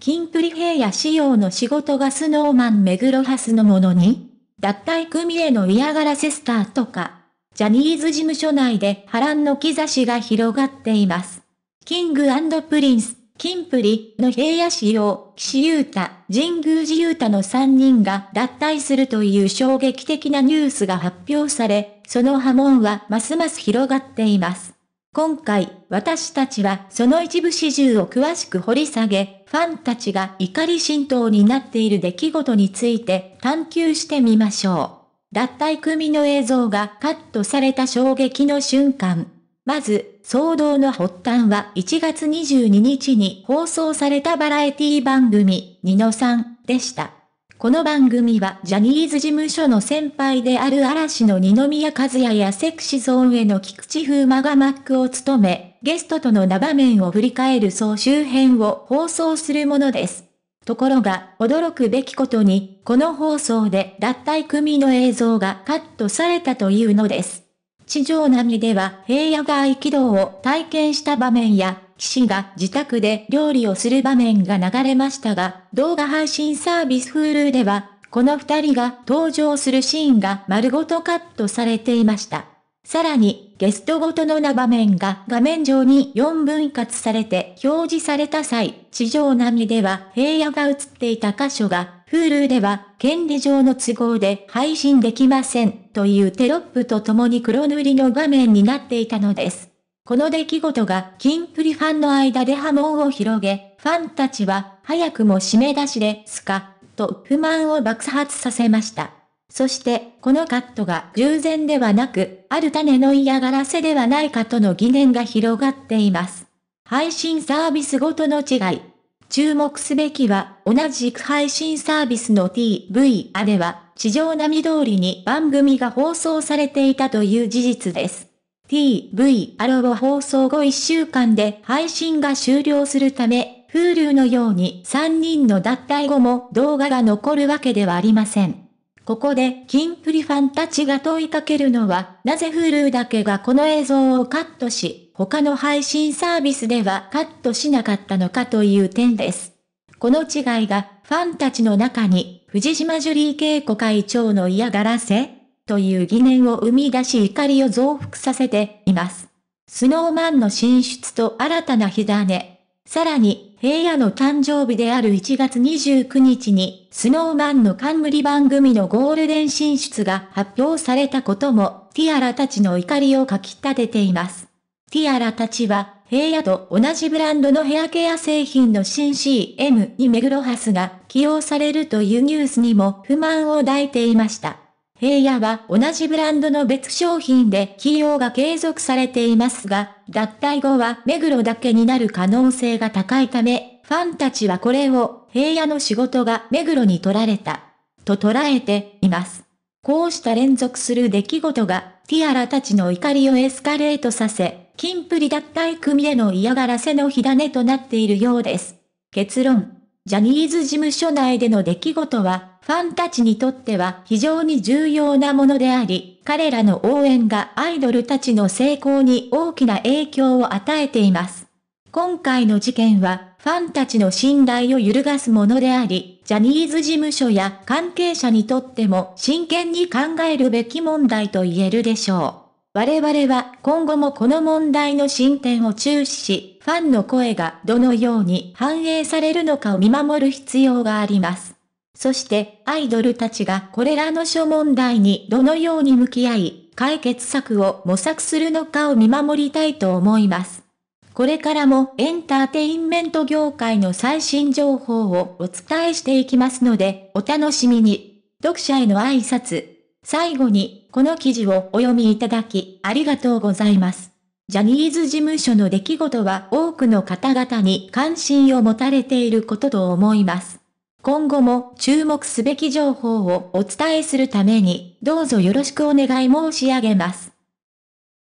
キンプリ平野仕様の仕事がスノーマン目黒ハスのものに脱退組への嫌がらせスタートか、ジャニーズ事務所内で波乱の兆しが広がっています。キングプリンス、キンプリの平野仕様、岸優太、神宮寺優太の3人が脱退するという衝撃的なニュースが発表され、その波紋はますます広がっています。今回、私たちはその一部始終を詳しく掘り下げ、ファンたちが怒り浸透になっている出来事について探求してみましょう。脱退組の映像がカットされた衝撃の瞬間。まず、騒動の発端は1月22日に放送されたバラエティ番組、ニノさんでした。この番組はジャニーズ事務所の先輩である嵐の二宮和也やセクシゾーンへの菊池風磨がマックを務め、ゲストとの場面を振り返る総集編を放送するものです。ところが、驚くべきことに、この放送で脱退組の映像がカットされたというのです。地上波では平野が合気道を体験した場面や、騎士が自宅で料理をする場面が流れましたが、動画配信サービス Hulu では、この二人が登場するシーンが丸ごとカットされていました。さらに、ゲストごとのな場面が画面上に4分割されて表示された際、地上並みでは平野が映っていた箇所が、Hulu では権利上の都合で配信できませんというテロップと共に黒塗りの画面になっていたのです。この出来事がキンプリファンの間で波紋を広げ、ファンたちは早くも締め出しですか、と不満を爆発させました。そして、このカットが偶然ではなく、ある種の嫌がらせではないかとの疑念が広がっています。配信サービスごとの違い。注目すべきは、同じく配信サービスの TV a では、地上波通りに番組が放送されていたという事実です。TV アロを放送後1週間で配信が終了するため、Hulu のように3人の脱退後も動画が残るわけではありません。ここで、キンプリファンたちが問いかけるのは、なぜ Hulu だけがこの映像をカットし、他の配信サービスではカットしなかったのかという点です。この違いが、ファンたちの中に、藤島ジュリー稽古会長の嫌がらせという疑念を生み出し怒りを増幅させています。スノーマンの進出と新たな火種。さらに、平野の誕生日である1月29日に、スノーマンの冠番組のゴールデン進出が発表されたことも、ティアラたちの怒りをかき立てています。ティアラたちは、平野と同じブランドのヘアケア製品の新 CM にメグロハスが起用されるというニュースにも不満を抱いていました。平野は同じブランドの別商品で起用が継続されていますが、脱退後は目黒だけになる可能性が高いため、ファンたちはこれを、平野の仕事が目黒に取られた、と捉えています。こうした連続する出来事が、ティアラたちの怒りをエスカレートさせ、金プリ脱退組への嫌がらせの火種となっているようです。結論。ジャニーズ事務所内での出来事はファンたちにとっては非常に重要なものであり、彼らの応援がアイドルたちの成功に大きな影響を与えています。今回の事件は、ファンたちの信頼を揺るがすものであり、ジャニーズ事務所や関係者にとっても真剣に考えるべき問題と言えるでしょう。我々は今後もこの問題の進展を注視し、ファンの声がどのように反映されるのかを見守る必要があります。そしてアイドルたちがこれらの諸問題にどのように向き合い、解決策を模索するのかを見守りたいと思います。これからもエンターテインメント業界の最新情報をお伝えしていきますので、お楽しみに。読者への挨拶。最後に、この記事をお読みいただき、ありがとうございます。ジャニーズ事務所の出来事は多くの方々に関心を持たれていることと思います。今後も注目すべき情報をお伝えするために、どうぞよろしくお願い申し上げます。